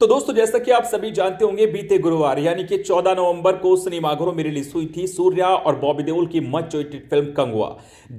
तो दोस्तों जैसा कि आप सभी जानते होंगे बीते गुरुवार यानी कि 14 नवंबर को सिनेमाघरों में रिलीज हुई थी सूर्या और बॉबी देओल की मच वेटेड फिल्म कंगुआ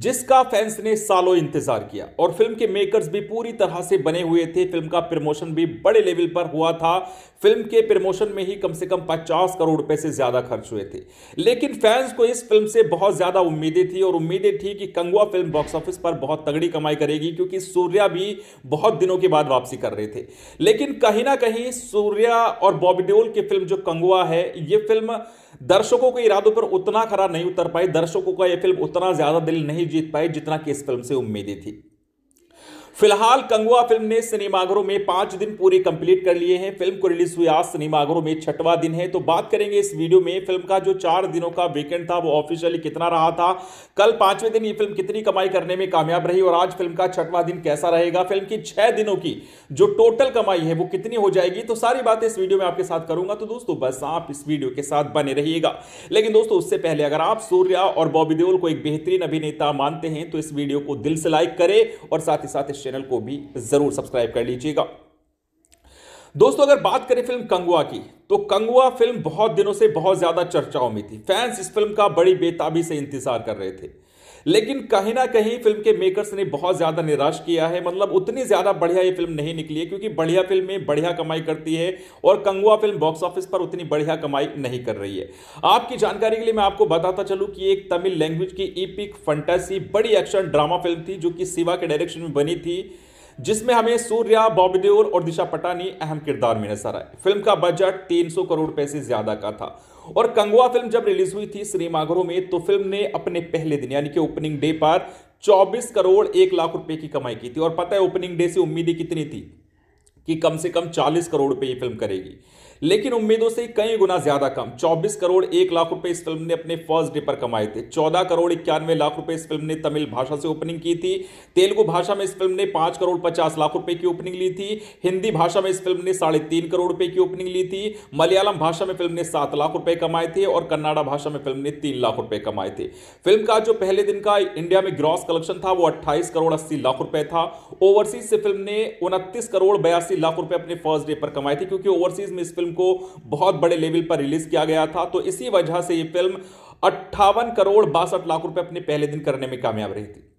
जिसका फैंस ने सालों इंतजार किया और फिल्म के मेकर्स भी पूरी तरह से बने हुए थे फिल्म का प्रमोशन भी बड़े लेवल पर हुआ था फिल्म के प्रमोशन में ही कम से कम 50 करोड़ रुपए से ज्यादा खर्च हुए थे लेकिन फैंस को इस फिल्म से बहुत ज्यादा उम्मीदें थी और उम्मीदें थी कि कंगुआ फिल्म बॉक्स ऑफिस पर बहुत तगड़ी कमाई करेगी क्योंकि सूर्या भी बहुत दिनों के बाद वापसी कर रहे थे लेकिन कहीं ना कहीं सूर्या और बॉबीडोल की फिल्म जो कंगुआ है ये फिल्म दर्शकों के इरादों पर उतना खरा नहीं उतर पाई दर्शकों का यह फिल्म उतना ज्यादा दिल नहीं जीत पाई जितना कि इस फिल्म से उम्मीदें थी फिलहाल कंगुआ फिल्म ने सिनेमाघरों में पांच दिन पूरे कंप्लीट कर लिए हैं फिल्म को रिलीज हुई आज सिनेमाघरों में छठवा दिन है तो बात करेंगे इस वीडियो में फिल्म का जो चार दिनों का वीकेंड था वो ऑफिशियली कितना रहा था कल पांचवें दिन ये फिल्म कितनी कमाई करने में कामयाब रही और आज फिल्म का छठवा दिन कैसा रहेगा फिल्म की छह दिनों की जो टोटल कमाई है वो कितनी हो जाएगी तो सारी बातें इस वीडियो में आपके साथ करूंगा तो दोस्तों बस आप इस वीडियो के साथ बने रहिएगा लेकिन दोस्तों उससे पहले अगर आप सूर्या और बॉबी देओल को एक बेहतरीन अभिनेता मानते हैं तो इस वीडियो को दिल से लाइक करें और साथ ही साथ चैनल को भी ज़रूर सब्सक्राइब कर लीजिएगा दोस्तों अगर बात करें फिल्म कंगुआ की तो कंगुआ फिल्म बहुत दिनों से बहुत ज्यादा चर्चाओं में थी फैंस इस फिल्म का बड़ी बेताबी से इंतजार कर रहे थे लेकिन कहीं ना कहीं फिल्म के मेकर्स ने बहुत ज़्यादा निराश किया है मतलब उतनी ज़्यादा बढ़िया ये फिल्म नहीं निकली है क्योंकि बढ़िया फिल्में बढ़िया कमाई करती है और कंगुआ फिल्म बॉक्स ऑफिस पर उतनी बढ़िया कमाई नहीं कर रही है आपकी जानकारी के लिए मैं आपको बताता चलूं कि एक तमिल लैंग्वेज की ईपिक फंटासी बड़ी एक्शन ड्रामा फिल्म थी जो कि शिवा के डायरेक्शन में बनी थी जिसमें हमें सूर्या बॉबी और दिशा पटानी अहम किरदार में नजर आए फिल्म का बजट 300 करोड़ पैसे ज्यादा का था और कंगवा फिल्म जब रिलीज हुई थी सिनेमाघरों में तो फिल्म ने अपने पहले दिन यानी कि ओपनिंग डे पर 24 करोड़ एक लाख रुपए की कमाई की थी और पता है ओपनिंग डे से उम्मीदें कितनी थी कि कम से कम 40 करोड़ रुपए ये फिल्म करेगी लेकिन उम्मीदों से कई गुना ज्यादा कम 24 करोड़ एक लाख रुपए इस फिल्म ने अपने फर्स्ट डे पर कमाए थे 14 करोड़ इक्यानवे लाख रुपए इस फिल्म ने तमिल भाषा से ओपनिंग की थी तेलुगु भाषा में इस फिल्म ने 5 करोड़ 50 लाख रुपए की ओपनिंग ली थी हिंदी भाषा में इस फिल्म ने साढ़े तीन करोड़ रुपए की ओपनिंग ली थी मलयालम भाषा में फिल्म ने सात लाख रुपए कमाए थे और कन्नाडा भाषा में फिल्म ने तीन लाख रुपए कमाए थे फिल्म का जो पहले दिन का इंडिया में ग्रॉस कलेक्शन था वो अट्ठाईस करोड़ अस्सी लाख रुपए था ओवरसीज से फिल्म ने उनतीस करोड़ बयासी छियासी लाख रुपए अपने फर्स्ट डे पर कमाए थे क्योंकि ओवरसीज में इस फिल्म को बहुत बड़े लेवल पर रिलीज किया गया था तो इसी वजह से यह फिल्म अट्ठावन करोड़ बासठ लाख रुपए अपने पहले दिन करने में कामयाब रही थी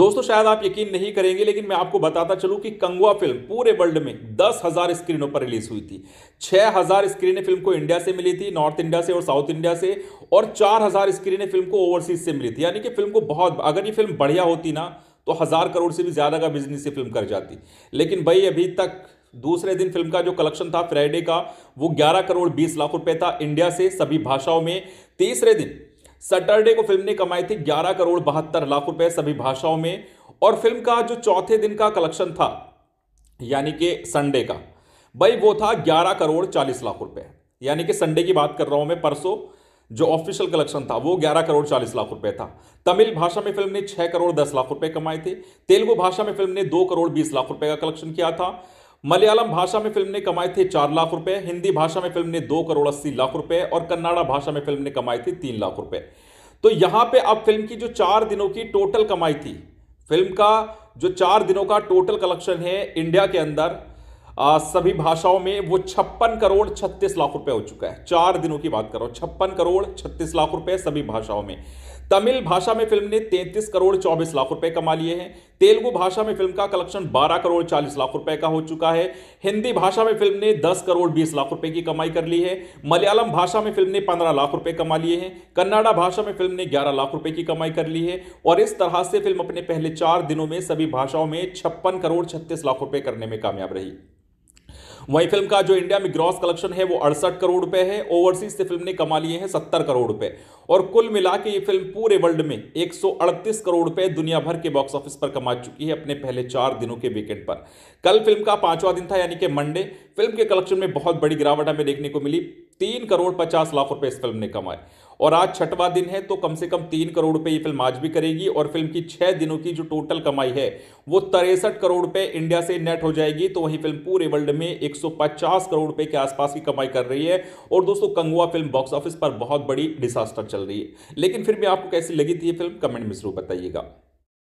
दोस्तों शायद आप यकीन नहीं करेंगे लेकिन मैं आपको बताता चलूं कि कंगुआ फिल्म पूरे वर्ल्ड में दस हजार स्क्रीनों पर रिलीज हुई थी छह हजार स्क्रीनें फिल्म को इंडिया से मिली थी नॉर्थ इंडिया से और साउथ इंडिया से और चार हजार स्क्रीनें फिल्म को ओवरसीज से मिली थी यानी कि फिल्म को बहुत अगर ये फिल्म बढ़िया होती ना तो हज़ार करोड़ से भी ज़्यादा का बिजनेस ये फिल्म कर जाती लेकिन भाई अभी तक दूसरे दिन फिल्म का जो कलेक्शन था फ्राइडे का वो 11 करोड़ 20 लाख रुपए था इंडिया से सभी भाषाओं में तीसरे दिन सैटरडे को फिल्म ने कमाई थी 11 करोड़ बहत्तर लाख रुपए सभी भाषाओं में और फिल्म का जो चौथे दिन का कलेक्शन था यानी कि संडे का भाई वो था 11 करोड़ 40 लाख रुपए यानी कि संडे की बात कर रहा हूं मैं परसों जो ऑफिशियल कलेक्शन था वो 11 करोड़ 40 लाख रुपए था तमिल भाषा में फिल्म ने 6 करोड़ 10 लाख रुपए कमाए थे तेलुगु भाषा में फिल्म ने 2 करोड़ 20 लाख रुपए का कलेक्शन किया था मलयालम भाषा में फिल्म ने कमाए थे चार लाख रुपए हिंदी भाषा में फिल्म ने दो करोड़ अस्सी लाख रुपए और कन्नाड़ा भाषा में फिल्म ने कमाए थे तीन लाख रुपए तो यहां पर अब फिल्म की जो चार दिनों की टोटल कमाई थी फिल्म का जो चार दिनों का टोटल कलेक्शन है इंडिया के अंदर आ, सभी भाषाओं में वो छप्पन करोड़ छत्तीस लाख रुपए हो चुका है चार दिनों की बात करो छप्पन करोड़ छत्तीस लाख रुपए सभी भाषाओं में तमिल भाषा में फिल्म ने 33 करोड़ 24 लाख रुपए कमा लिए हैं तेलुगु भाषा में फिल्म का कलेक्शन 12 करोड़ 40 लाख रुपए का हो चुका है हिंदी भाषा में फिल्म ने 10 करोड़ 20 लाख रुपए की कमाई कर ली है मलयालम भाषा में फिल्म ने 15 लाख रुपए कमा लिए हैं कन्नाडा भाषा में फिल्म ने 11 लाख रुपए की कमाई कर ली है और इस तरह से फिल्म अपने पहले चार दिनों में सभी भाषाओं में छप्पन करोड़ छत्तीस लाख रुपए करने में कामयाब रही वहीं फिल्म का जो इंडिया में ग्रॉस कलेक्शन है वो अड़सठ करोड़ रुपए है ओवरसीज से फिल्म ने कमा लिए हैं सत्तर करोड़ रुपए और कुल मिला के ये फिल्म पूरे वर्ल्ड में एक करोड़ रुपए दुनिया भर के बॉक्स ऑफिस पर कमा चुकी है अपने पहले चार दिनों के वीकेंड पर कल फिल्म का पांचवा दिन था यानी कि मंडे फिल्म के कलेक्शन में बहुत बड़ी गिरावट हमें देखने को मिली तीन करोड़ पचास लाख रुपए इस फिल्म ने कमाए और आज छठवां दिन है तो कम से कम तीन करोड़ रुपए ये फिल्म आज भी करेगी और फिल्म की छह दिनों की जो टोटल कमाई है वो तिरसठ करोड़ रुपए इंडिया से नेट हो जाएगी तो वही फिल्म पूरे वर्ल्ड में 150 करोड़ रुपए के आसपास की कमाई कर रही है और दोस्तों कंगुआ फिल्म बॉक्स ऑफिस पर बहुत बड़ी डिसास्टर चल रही है लेकिन फिर भी आपको कैसी लगी थी ये फिल्म कमेंट में जरूर बताइएगा